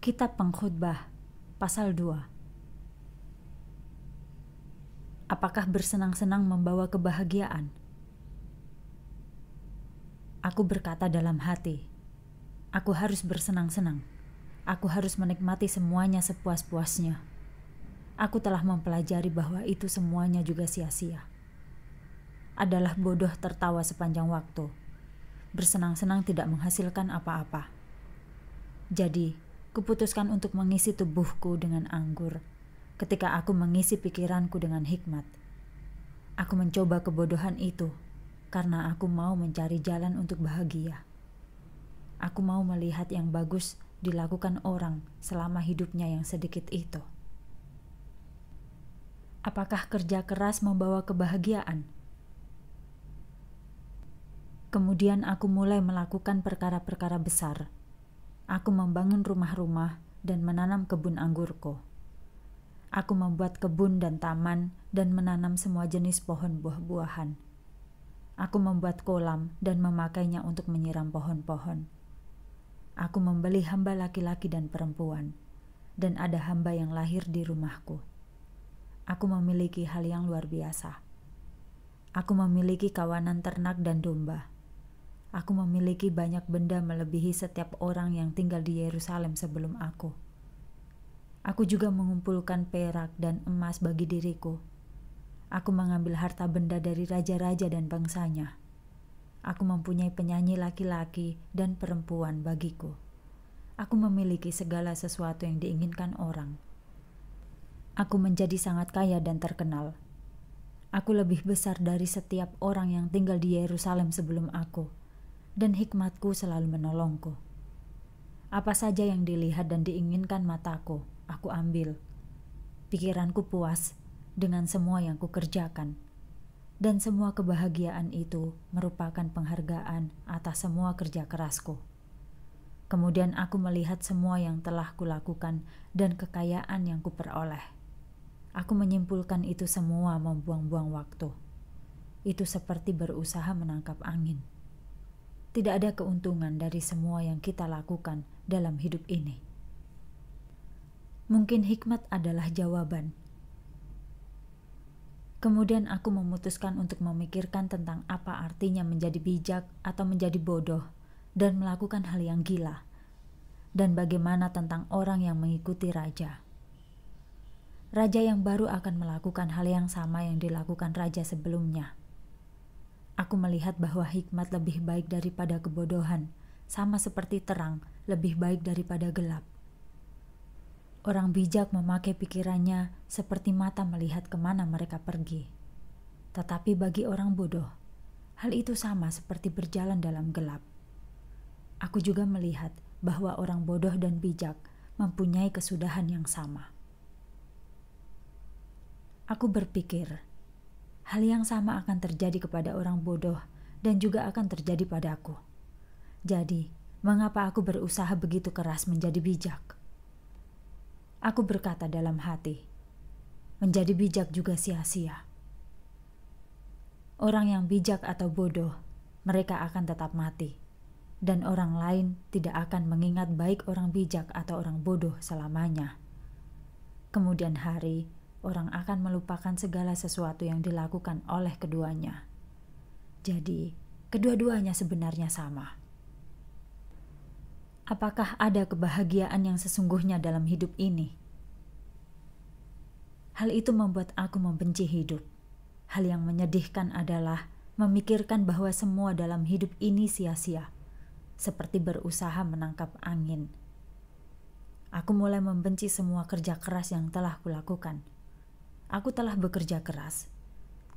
Kitab Pengkhutbah pasal 2 Apakah bersenang-senang membawa kebahagiaan? Aku berkata dalam hati, aku harus bersenang-senang. Aku harus menikmati semuanya sepuas-puasnya. Aku telah mempelajari bahwa itu semuanya juga sia-sia. Adalah bodoh tertawa sepanjang waktu bersenang-senang tidak menghasilkan apa-apa. Jadi, kuputuskan untuk mengisi tubuhku dengan anggur ketika aku mengisi pikiranku dengan hikmat. Aku mencoba kebodohan itu karena aku mau mencari jalan untuk bahagia. Aku mau melihat yang bagus dilakukan orang selama hidupnya yang sedikit itu. Apakah kerja keras membawa kebahagiaan? Kemudian aku mulai melakukan perkara-perkara besar Aku membangun rumah-rumah dan menanam kebun anggurku. Aku membuat kebun dan taman dan menanam semua jenis pohon buah-buahan. Aku membuat kolam dan memakainya untuk menyiram pohon-pohon. Aku membeli hamba laki-laki dan perempuan, dan ada hamba yang lahir di rumahku. Aku memiliki hal yang luar biasa. Aku memiliki kawanan ternak dan domba Aku memiliki banyak benda melebihi setiap orang yang tinggal di Yerusalem sebelum aku. Aku juga mengumpulkan perak dan emas bagi diriku. Aku mengambil harta benda dari raja-raja dan bangsanya. Aku mempunyai penyanyi laki-laki dan perempuan bagiku. Aku memiliki segala sesuatu yang diinginkan orang. Aku menjadi sangat kaya dan terkenal. Aku lebih besar dari setiap orang yang tinggal di Yerusalem sebelum aku dan hikmatku selalu menolongku. Apa saja yang dilihat dan diinginkan mataku, aku ambil. Pikiranku puas dengan semua yang kukerjakan. Dan semua kebahagiaan itu merupakan penghargaan atas semua kerja kerasku. Kemudian aku melihat semua yang telah kulakukan dan kekayaan yang kuperoleh. Aku menyimpulkan itu semua membuang-buang waktu. Itu seperti berusaha menangkap angin. Tidak ada keuntungan dari semua yang kita lakukan dalam hidup ini. Mungkin hikmat adalah jawaban. Kemudian aku memutuskan untuk memikirkan tentang apa artinya menjadi bijak atau menjadi bodoh dan melakukan hal yang gila. Dan bagaimana tentang orang yang mengikuti raja? raja yang baru akan melakukan hal yang sama yang dilakukan raja sebelumnya. Aku melihat bahwa hikmat lebih baik daripada kebodohan, sama seperti terang lebih baik daripada gelap. Orang bijak memakai pikirannya seperti mata melihat kemana mereka pergi. Tetapi bagi orang bodoh, hal itu sama seperti berjalan dalam gelap. Aku juga melihat bahwa orang bodoh dan bijak mempunyai kesudahan yang sama. Aku berpikir, Hal yang sama akan terjadi kepada orang bodoh dan juga akan terjadi padaku. Jadi, mengapa aku berusaha begitu keras menjadi bijak? Aku berkata dalam hati, menjadi bijak juga sia-sia. Orang yang bijak atau bodoh, mereka akan tetap mati, dan orang lain tidak akan mengingat baik orang bijak atau orang bodoh selamanya. Kemudian hari, orang akan melupakan segala sesuatu yang dilakukan oleh keduanya. Jadi, kedua-duanya sebenarnya sama. Apakah ada kebahagiaan yang sesungguhnya dalam hidup ini? Hal itu membuat aku membenci hidup. Hal yang menyedihkan adalah memikirkan bahwa semua dalam hidup ini sia-sia, seperti berusaha menangkap angin. Aku mulai membenci semua kerja keras yang telah kulakukan Aku telah bekerja keras,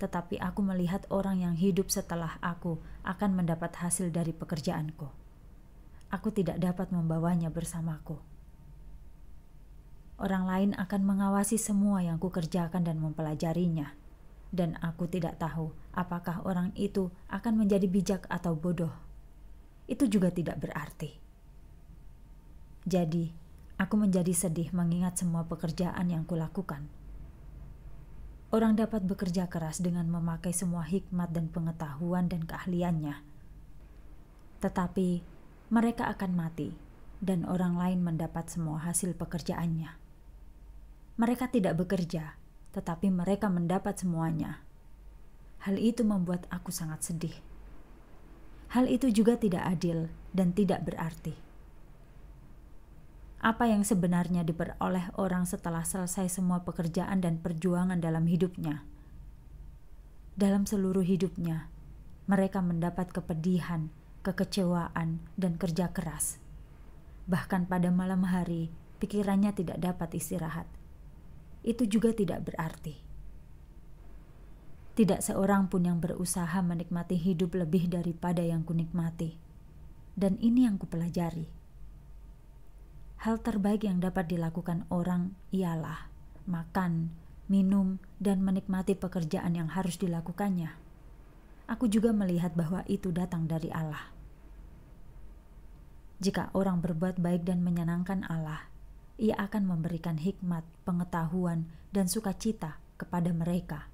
tetapi aku melihat orang yang hidup setelah aku akan mendapat hasil dari pekerjaanku. Aku tidak dapat membawanya bersamaku. Orang lain akan mengawasi semua yang kukerjakan dan mempelajarinya, dan aku tidak tahu apakah orang itu akan menjadi bijak atau bodoh. Itu juga tidak berarti. Jadi, aku menjadi sedih mengingat semua pekerjaan yang kulakukan orang dapat bekerja keras dengan memakai semua hikmat dan pengetahuan dan keahliannya. Tetapi mereka akan mati, dan orang lain mendapat semua hasil pekerjaannya. Mereka tidak bekerja, tetapi mereka mendapat semuanya. Hal itu membuat aku sangat sedih. Hal itu juga tidak adil dan tidak berarti apa yang sebenarnya diperoleh orang setelah selesai semua pekerjaan dan perjuangan dalam hidupnya. Dalam seluruh hidupnya, mereka mendapat kepedihan, kekecewaan, dan kerja keras. Bahkan pada malam hari, pikirannya tidak dapat istirahat. Itu juga tidak berarti. Tidak seorang pun yang berusaha menikmati hidup lebih daripada yang kunikmati. Dan ini yang kupelajari. pelajari hal terbaik yang dapat dilakukan orang ialah makan, minum, dan menikmati pekerjaan yang harus dilakukannya. Aku juga melihat bahwa itu datang dari Allah. Jika orang berbuat baik dan menyenangkan Allah, Ia akan memberikan hikmat, pengetahuan, dan sukacita kepada mereka.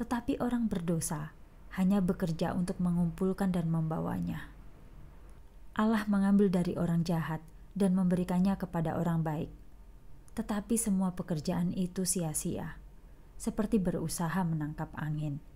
Tetapi orang berdosa hanya bekerja untuk mengumpulkan dan membawanya. Allah mengambil dari orang jahat dan memberikannya kepada orang baik. Tetapi semua pekerjaan itu sia-sia, seperti berusaha menangkap angin.